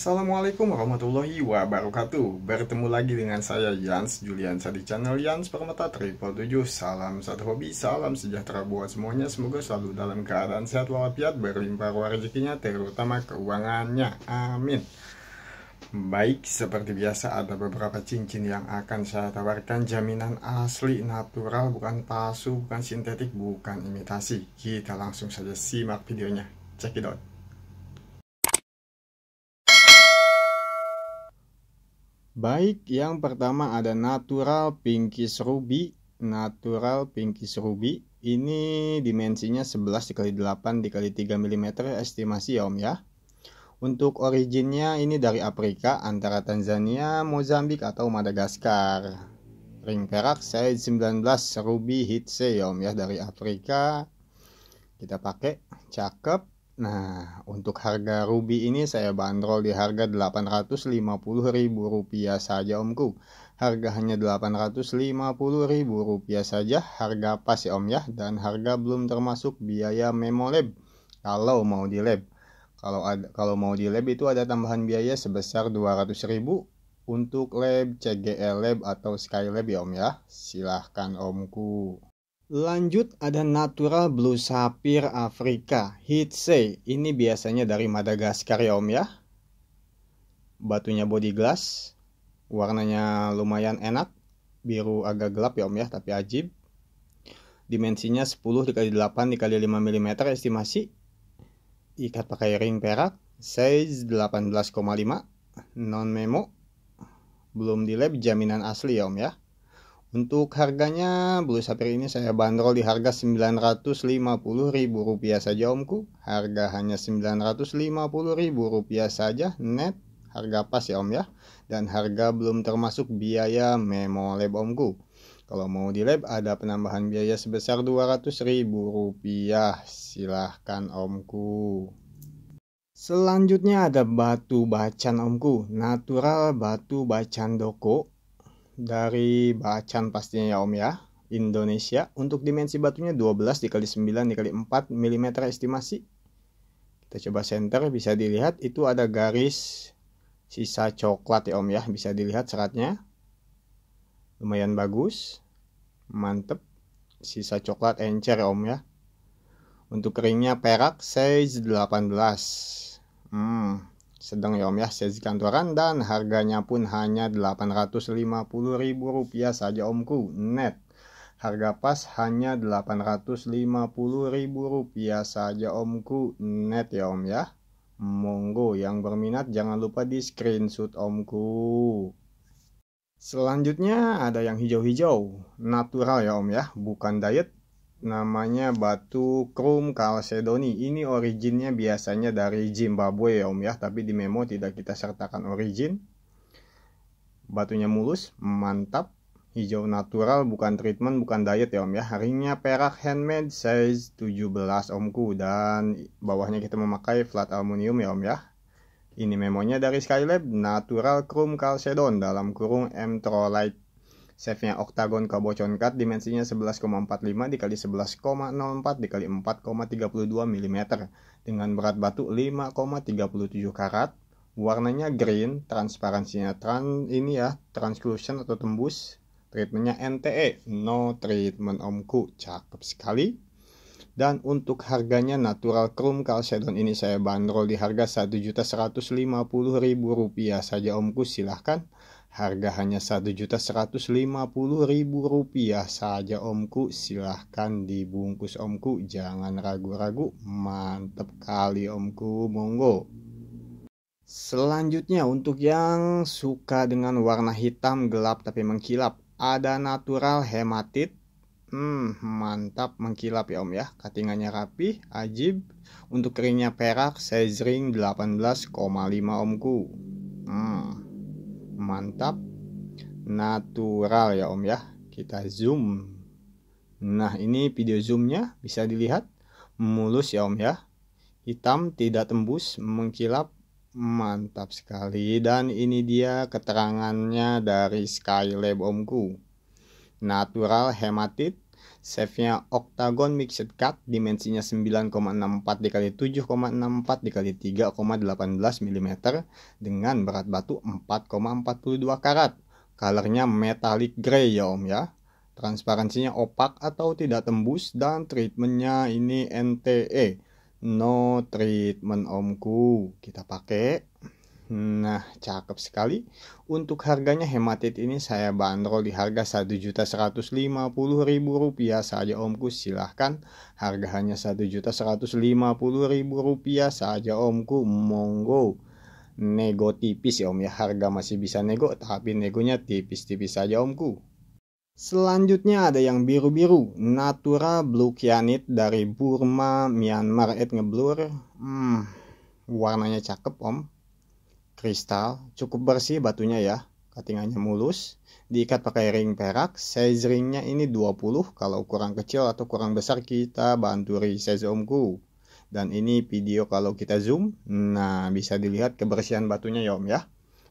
Assalamualaikum warahmatullahi wabarakatuh Bertemu lagi dengan saya Jans Julian di channel Jans Permata Triple 7 Salam satu hobi, salam sejahtera buat semuanya Semoga selalu dalam keadaan sehat walafiat Berlimpah rezekinya terutama keuangannya Amin Baik, seperti biasa ada beberapa cincin yang akan saya tawarkan Jaminan asli, natural, bukan palsu, bukan sintetik, bukan imitasi Kita langsung saja simak videonya Check it out Baik, yang pertama ada natural pinkish ruby. Natural pinkish ruby ini dimensinya 11 dikali 8 dikali 3 mm estimasi ya Om ya. Untuk originnya ini dari Afrika antara Tanzania, Mozambik atau Madagaskar. Ring perak size 19 ruby hitse ya Om ya dari Afrika. Kita pakai, cakep. Nah, untuk harga ruby ini saya bandrol di harga Rp850.000 saja omku. Harga hanya Rp850.000 saja, harga pas ya om ya, dan harga belum termasuk biaya memo lab kalau mau di lab. Kalau ada, kalau mau di lab itu ada tambahan biaya sebesar 200.000 untuk lab CGL lab atau Skylab ya om ya. Silahkan omku. Lanjut ada Natural Blue Sapphire Afrika Hitse. Ini biasanya dari Madagaskar ya om ya. Batunya body glass. Warnanya lumayan enak. Biru agak gelap ya om ya tapi ajib. Dimensinya 10 dikali 8 dikali 5 mm estimasi. Ikat pakai ring perak. Size 18,5. Non memo. Belum di lab jaminan asli ya om ya untuk harganya, Blue sapir ini saya bandrol di harga Rp950.000 saja omku. Harga hanya Rp950.000 saja net. Harga pas ya om ya. Dan harga belum termasuk biaya memo lab omku. Kalau mau di lab ada penambahan biaya sebesar Rp200.000. Silahkan omku. Selanjutnya ada batu bacan omku, natural batu bacan doko dari Bacan pastinya ya Om ya. Indonesia untuk dimensi batunya 12 dikali 9 dikali 4 mm estimasi. Kita coba center bisa dilihat itu ada garis sisa coklat ya Om ya, bisa dilihat seratnya. Lumayan bagus. Mantep. Sisa coklat encer ya Om ya. Untuk keringnya perak size 18. Hmm, sedang ya om ya, sesi kantoran dan harganya pun hanya Rp850.000 saja omku, net. Harga pas hanya Rp850.000 saja omku, net ya om ya. Monggo yang berminat jangan lupa di screenshot omku. Selanjutnya ada yang hijau-hijau, natural ya om ya, bukan diet namanya batu krum kalsedoni. Ini originnya biasanya dari Zimbabwe ya Om ya, tapi di memo tidak kita sertakan origin. Batunya mulus, mantap, hijau natural, bukan treatment, bukan diet ya Om ya. Ringnya perak handmade size 17 Omku dan bawahnya kita memakai flat aluminium ya Om ya. Ini memonya dari Skylab Natural Chrome Calcedon dalam kurung M-Trolite save nya oktagon Cut dimensinya 11,45 dikali 11,04 dikali 4,32 mm dengan berat batu 5,37 karat. Warnanya green, transparansinya trans ini ya, translucent atau tembus. Treatmentnya NTE, no treatment omku, cakep sekali. Dan untuk harganya natural chrome calcedon ini saya bandrol di harga rp rupiah saja omku silahkan Harga hanya rp rupiah saja omku, silahkan dibungkus omku, jangan ragu-ragu, mantep kali omku, monggo. Selanjutnya untuk yang suka dengan warna hitam gelap tapi mengkilap, ada natural hematit. Hmm, mantap mengkilap ya om ya, katingannya rapi, ajib. Untuk keringnya perak, sizing 18,5 omku. Hmm mantap natural ya om ya kita zoom nah ini video zoomnya bisa dilihat mulus ya om ya hitam tidak tembus mengkilap mantap sekali dan ini dia keterangannya dari Skylab omku natural hematit save nya octagon mixed cut, dimensinya 9,64 dikali 7,64 dikali 3,18 mm dengan berat batu 4,42 karat. Colornya metallic gray ya om ya. Transparansinya opak atau tidak tembus dan treatmentnya ini NTE. No treatment omku. Kita pakai. Nah, cakep sekali. Untuk harganya hematit ini saya bandrol di harga Rp1.150.000 saja omku. Silahkan harga hanya Rp1.150.000 saja omku. Monggo. Nego tipis ya om ya. Harga masih bisa nego tapi negonya tipis-tipis saja omku. Selanjutnya ada yang biru-biru, Natura Blue Kianit dari Burma, Myanmar, ed ngeblur. Hmm, warnanya cakep om, kristal, cukup bersih batunya ya, katingannya mulus, diikat pakai ring perak, size ringnya ini 20, kalau kurang kecil atau kurang besar kita bantu resize omku. Dan ini video kalau kita zoom, nah bisa dilihat kebersihan batunya ya om ya.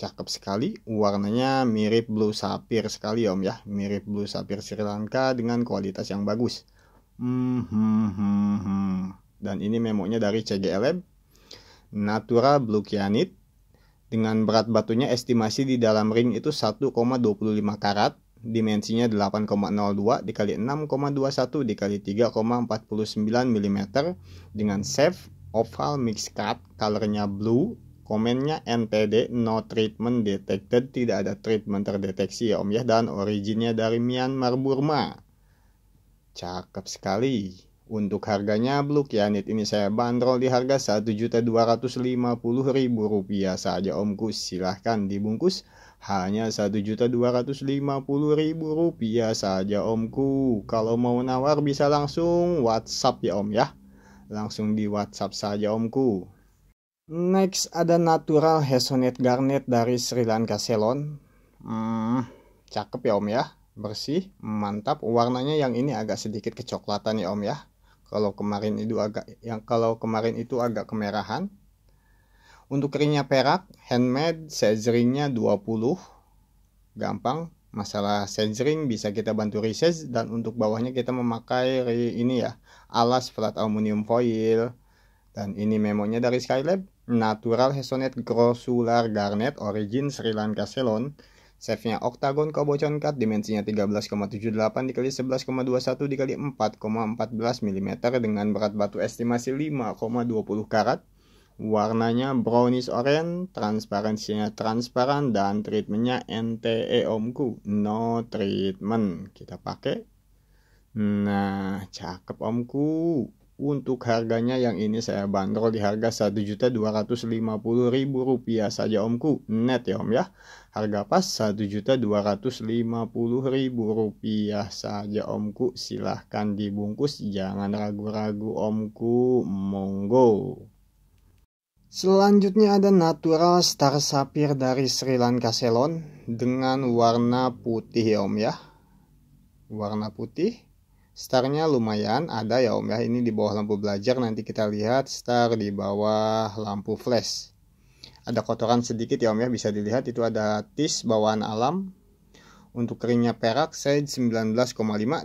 Cakep sekali, warnanya mirip blue sapir sekali om ya, mirip blue sapir Sri Lanka dengan kualitas yang bagus. Hmm, hmm, hmm, hmm. Dan ini memonya dari CGLM, Natura Blue Kianit, dengan berat batunya estimasi di dalam ring itu 1,25 karat, dimensinya 8,02 dikali 6,21 dikali 3,49 mm dengan safe oval mixed cut, colornya blue, komennya NTD no treatment detected, tidak ada treatment terdeteksi ya Om ya dan originnya dari Myanmar Burma. Cakep sekali. Untuk harganya, Blue ya, Kianit ini saya bandrol di harga Rp1.250.000 saja omku Silahkan dibungkus hanya Rp1.250.000 saja Omku. Kalau mau nawar bisa langsung WhatsApp ya Om ya. Langsung di WhatsApp saja Omku. Next ada Natural Hazonet Garnet dari Sri Lanka Ceylon. Hmm, cakep ya Om ya bersih, mantap. Warnanya yang ini agak sedikit kecoklatan ya Om ya kalau kemarin itu agak yang kalau kemarin itu agak kemerahan untuk ringnya perak handmade sezeringnya 20 gampang masalah sensing bisa kita bantu reset dan untuk bawahnya kita memakai ini ya alas flat aluminium foil dan ini memonya dari Skylab Natural Hesonet Grossular Garnet Origin Sri Lanka Ceylon Save nya oktagon kau cut dimensinya 13,78 dikali 11,21 dikali 4,14 mm dengan berat batu estimasi 5,20 karat. Warnanya brownish orange, transparansinya transparan, dan treatmentnya NTE omku, no treatment. Kita pakai. Nah, cakep omku. Untuk harganya yang ini saya bandrol di harga Rp1.250.000 saja omku. Net ya om ya. Harga pas satu juta dua ratus lima puluh ribu rupiah saja omku. Silahkan dibungkus, jangan ragu-ragu omku. Monggo. Selanjutnya ada Natural Star Sapphire dari Sri Lanka Ceylon dengan warna putih ya om ya. Warna putih. Starnya lumayan ada ya om ya. Ini di bawah lampu belajar nanti kita lihat star di bawah lampu flash ada kotoran sedikit ya om ya bisa dilihat itu ada tis bawaan alam untuk keringnya perak saya 19,5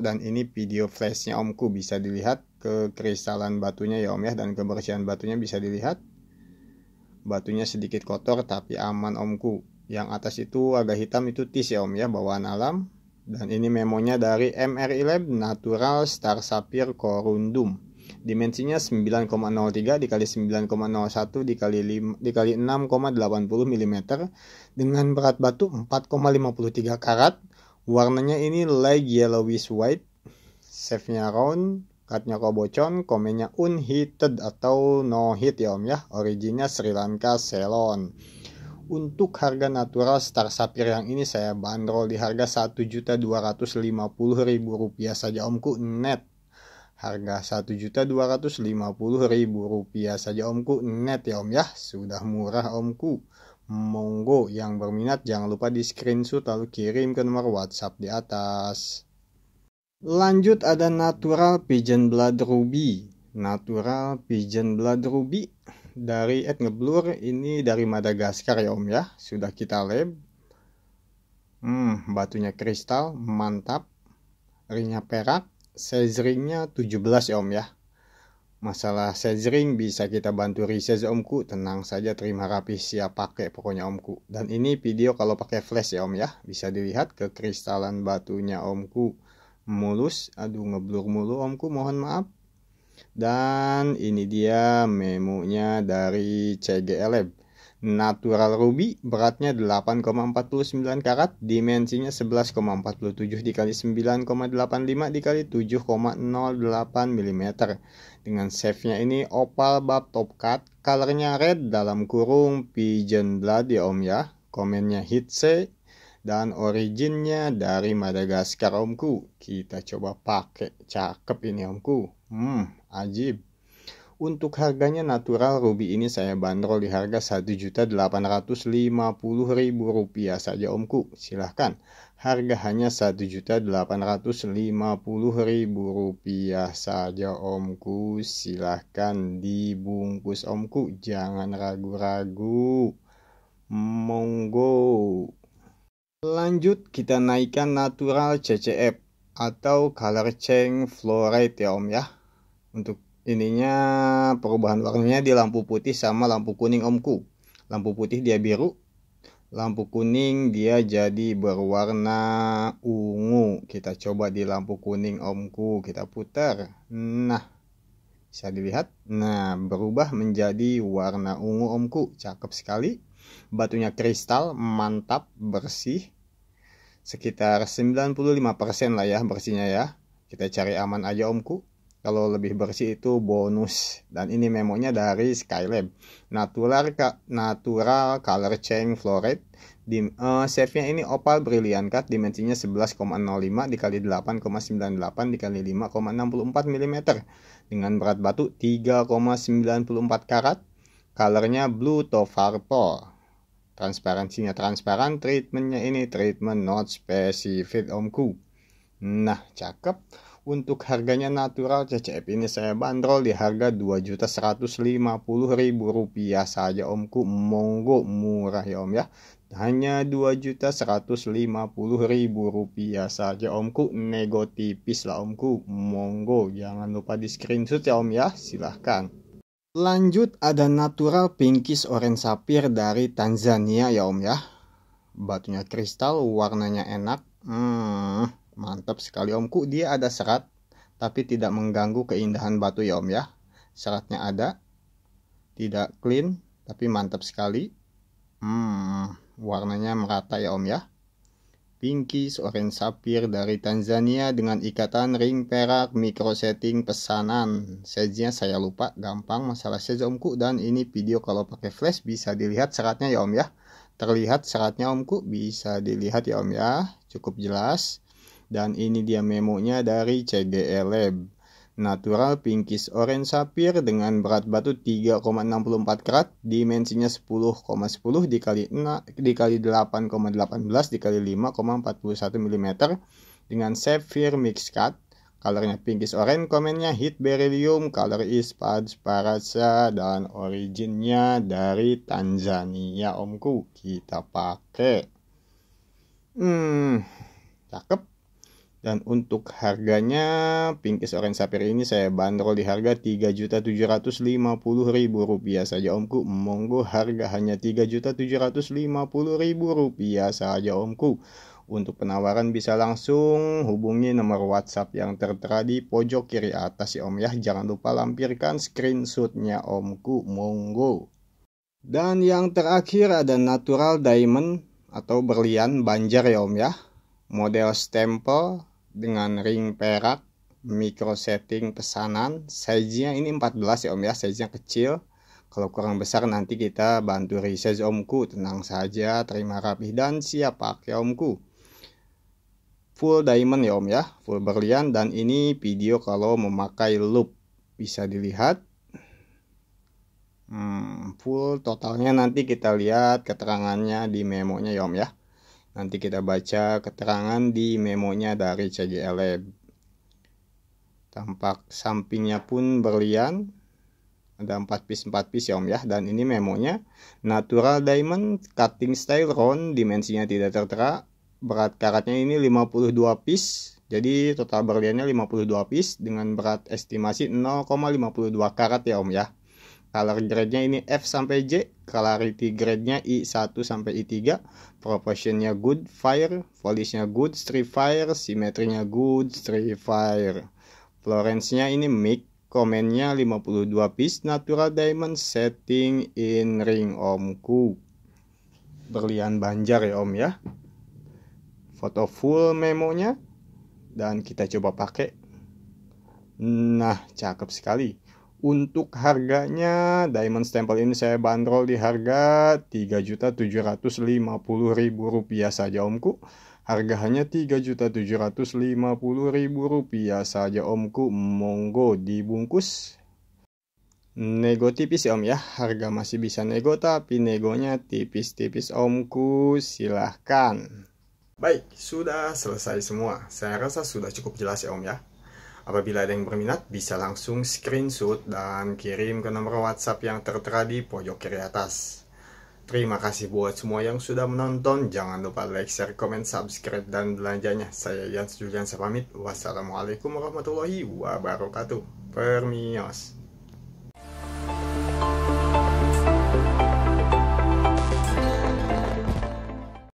dan ini video flashnya omku bisa dilihat ke kristalan batunya ya om ya dan kebersihan batunya bisa dilihat batunya sedikit kotor tapi aman omku yang atas itu agak hitam itu tis ya om ya bawaan alam dan ini memonya dari MRI Lab Natural Star Sapphire Corundum Dimensinya 9,03 dikali 9,01 dikali 5, dikali 6,80 mm dengan berat batu 4,53 karat. Warnanya ini light yellowish white. Shape-nya round, Katnya kobocon, komennya unheated atau no heat ya om ya. Originnya Sri Lanka Ceylon. Untuk harga natural Star Sapphire yang ini saya bandrol di harga rp rupiah saja omku net. Harga rp rupiah saja omku net ya om ya. Sudah murah omku. Monggo yang berminat jangan lupa di screenshot lalu kirim ke nomor WhatsApp di atas. Lanjut ada Natural Pigeon Blood Ruby. Natural Pigeon Blood Ruby dari Ed Ngeblur ini dari Madagaskar ya om ya. Sudah kita lab. Hmm, batunya kristal, mantap. ringnya perak, sezeringnya 17 ya om ya Masalah sezering bisa kita bantu riset omku Tenang saja terima rapi siap pakai pokoknya omku Dan ini video kalau pakai flash ya om ya Bisa dilihat ke kristalan batunya omku Mulus, aduh ngeblur mulu omku mohon maaf Dan ini dia memonya dari CGLab Lab Natural ruby beratnya 8,49 karat, dimensinya 11,47 dikali 9,85 dikali 7,08 mm. Dengan shape-nya ini opal bab top cut, colornya red dalam kurung pigeon blood ya om ya. Komennya hitse dan originnya dari Madagaskar omku. Kita coba pakai, cakep ini omku. Hmm, ajib. Untuk harganya natural ruby ini saya bandrol di harga Rp1.850.000 saja omku. Silahkan. Harga hanya Rp1.850.000 saja omku. Silahkan dibungkus omku. Jangan ragu-ragu. Monggo. Lanjut kita naikkan natural CCF atau color change fluoride ya om ya. Untuk ininya perubahan warnanya di lampu putih sama lampu kuning omku lampu putih dia biru lampu kuning dia jadi berwarna ungu kita coba di lampu kuning omku kita putar nah bisa dilihat nah berubah menjadi warna ungu omku cakep sekali batunya kristal mantap bersih sekitar 95% lah ya bersihnya ya kita cari aman aja omku kalau lebih bersih itu bonus. Dan ini memonya dari Skylab. Natural, natural color change fluoride Di, uh, shape-nya ini opal brilliant cut. Dimensinya 11,05 dikali 8,98 dikali 5,64 mm. Dengan berat batu 3,94 karat. Colornya blue to purple transparansinya transparan, treatmentnya ini treatment not specific omku. Nah, cakep. Untuk harganya natural, CCF ini saya bandrol di harga Rp2.150.000 saja omku. Monggo murah ya om ya. Hanya Rp2.150.000 saja omku. Nego tipis lah omku. Monggo jangan lupa di screenshot ya om ya. Silahkan. Lanjut ada natural pinkish orange sapir dari Tanzania ya om ya. Batunya kristal, warnanya enak. Hmm, Mantap sekali omku, dia ada serat, tapi tidak mengganggu keindahan batu ya om ya. Seratnya ada, tidak clean, tapi mantap sekali. Hmm, warnanya merata ya om ya. Pinky seorang sapir dari Tanzania dengan ikatan ring perak micro setting pesanan. size saya lupa, gampang masalah size omku dan ini video kalau pakai flash bisa dilihat seratnya ya om ya. Terlihat seratnya omku bisa dilihat ya om ya, cukup jelas. Dan ini dia memonya dari CGE Lab. Natural pinkish orange sapphire dengan berat batu 3,64 karat, dimensinya 10,10 dikali 6, dikali 8,18 dikali 5,41 mm dengan sapphire mix cut Colornya pinkish orange, komennya heat beryllium, color is parasa dan originnya dari Tanzania omku. Kita pakai. Hmm, cakep. Dan untuk harganya, Pinkis Orange Sapphire ini saya bandrol di harga Rp3.750.000 saja omku. Monggo harga hanya Rp3.750.000 saja omku. Untuk penawaran bisa langsung hubungi nomor WhatsApp yang tertera di pojok kiri atas ya om ya. Jangan lupa lampirkan screenshotnya omku. Monggo. Dan yang terakhir ada natural diamond atau berlian banjar ya om ya. Model stempel dengan ring perak, micro setting pesanan, size-nya ini 14 ya Om ya, size-nya kecil. Kalau kurang besar nanti kita bantu resize Omku, tenang saja, terima rapih dan siap pakai Omku. Full diamond ya Om ya, full berlian dan ini video kalau memakai loop bisa dilihat. Hmm, full totalnya nanti kita lihat keterangannya di memonya ya Om ya. Nanti kita baca keterangan di memonya dari CGL Lab. E Tampak sampingnya pun berlian. Ada 4 piece 4 piece ya Om ya dan ini memonya natural diamond cutting style round dimensinya tidak tertera berat karatnya ini 52 piece jadi total berliannya 52 piece dengan berat estimasi 0,52 karat ya Om ya color grade-nya ini F sampai J clarity grade-nya I1 sampai I3, proportionnya good fire, polish-nya good, street fire, simetrinya good, street fire. Florence-nya ini mic, komennya 52 piece, natural diamond, setting in ring omku. Berlian banjar ya om ya. Foto full memonya, dan kita coba pakai. Nah, cakep sekali. Untuk harganya diamond stempel ini saya bandrol di harga Rp3.750.000 saja omku. Harga hanya Rp3.750.000 saja omku. Monggo dibungkus. Nego tipis ya om ya. Harga masih bisa nego tapi negonya tipis-tipis omku. Silahkan. Baik, sudah selesai semua. Saya rasa sudah cukup jelas ya om ya. Apabila ada yang berminat, bisa langsung screenshot dan kirim ke nomor WhatsApp yang tertera di pojok kiri atas. Terima kasih buat semua yang sudah menonton. Jangan lupa like, share, komen, subscribe, dan belanjanya. Saya Jans Julian, saya pamit. Wassalamualaikum warahmatullahi wabarakatuh. Permios.